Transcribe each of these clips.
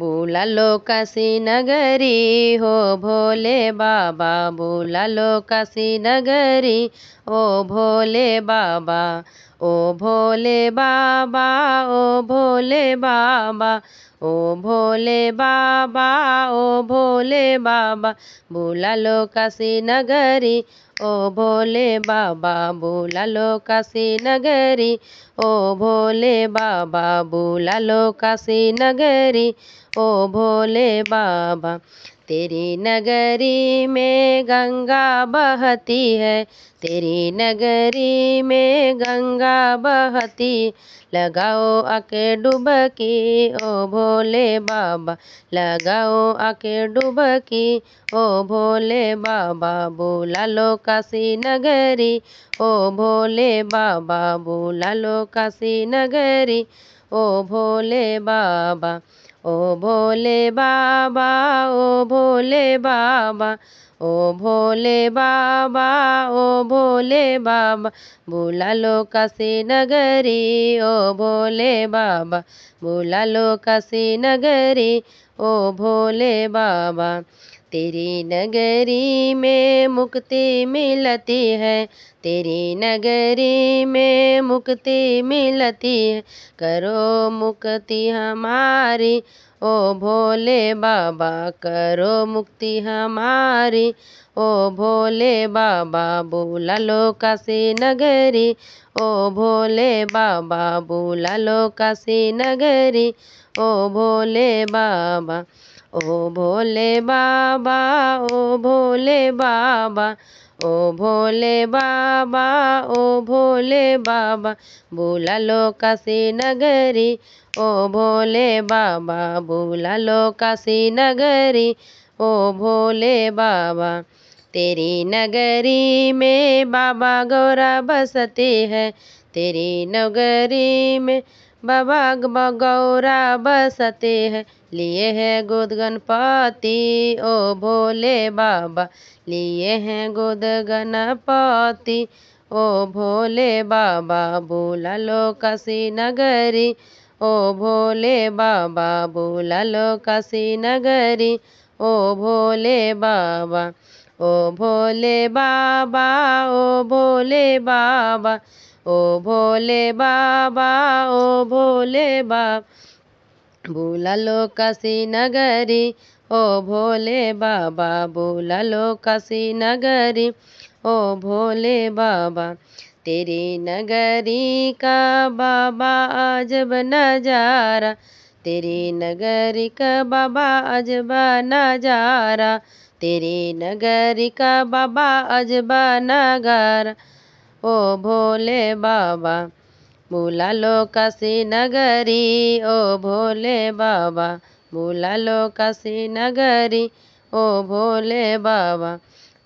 बुला लो काशी नगरी हो भोले बाबा बुला लो काशी नगरी ओ भोले बाबा ओ भोले बाबा ओ भोले बाबा ओ भोले बाबा ओ भोले बाबा बुला लो काशी नगरी ओ भोले बाबा बुला लो काशी नगरी ओ भोले बाबा बुला लो काशी नगरी ओ भोले बाबा तेरी नगरी में गंगा बहती है तेरी नगरी में गंगा बहती लगाओ आके डुबकी ओ भोले बाबा लगाओ आके डुबकी ओ भोले बाबा बोला लो काशी नगरी ओ भोले बाबा बोला लो काशी नगरी ओ भोले बाबा ओ भोले बाबा ओ भोले बाबा ओ भोले बाबा ओ भोले बाबा बोला लो काशी नगरी ओ भोले बाबा बोला लो काशी नगरी ओ भोले बाबा तेरी नगरी में मुक्ति मिलती है तेरी नगरी में मुक्ति मिलती है करो मुक्ति हमारी ओ भोले बाबा करो मुक्ति हमारी ओ भोले बाबा बोला लो काशी नगरी ओ भोले बाबा बोला लो काशी नगरी ओ भोले बाबा ओ भोले बाबा ओ भोले बाबा ओ भोले बाबा ओ भोले बाबा बोला लो काशी नगरी ओ भोले बाबा बोला लो काशी नगरी ओ भोले बाबा तेरी नगरी में बाबा गौरा बसते हैं तेरी नगरी में बाबा गौरा बसते हैं लिए हैं गोद गणपति ओ भोले बाबा लिए हैं गोद गणपति ओ भोले बाबा बोला लो काशी नगरी ओ भोले बाबा बोला लो काशी नगरी ओ भोले बाबा ओ भोले बाबा ओ भोले बाबा ओ भोले बाबा ओ भोले बाबा बोला लो काशी नगरी ओ भोले बाबा बोला लो काशी नगरी ओ भोले बाबा तेरे नगरी का बाबा अजब नजारा तेरे नगरी का बाबा अजब नजारा तेरे नगरी का बाबा अजब नगारा ओ भोले बाबा बुला लो काशी नगरी ओ भोले बाबा बुला लो काशी नगरी ओ भोले बाबा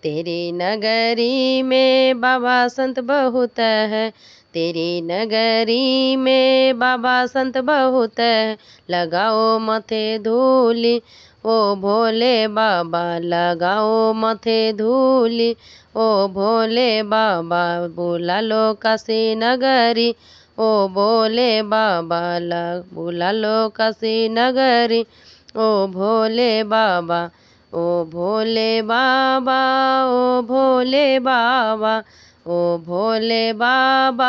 तेरी नगरी में बाबा संत बहुत है तेरी नगरी में बाबा संत बहुत है लगाओ मथे धूली ओ भोले बाबा लगाओ मथे धूली ओ भोले बाबा बोला लो काशी नगरी ओ भोले बाबा लग बोला लो काशी नगरी ओ भोले बाबा ओ भोले बाबा ओ भोले बाबा ओ भोले बाबा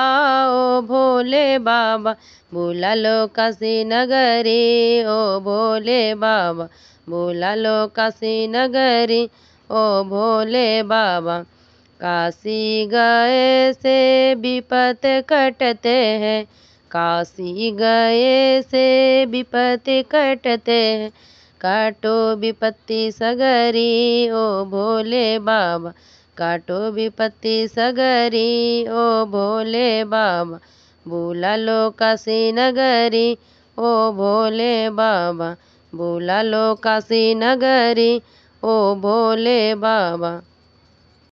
ओ भोले बाबा बोला लो काशी नगरी ओ भोले बाबा बोला लो काशी नगरी ओ भोले बाबा काशी गए से विपत कटते हैं काशी गए से विपत कटते हैं काटो विपत्ति सगरी ओ भोले बाबा काटो विपत्ति सगरी ओ भोले बाबा बोला लो काशी नगरी ओ भोले बाबा बोला लो काशी नगरी ओ भोले बाबा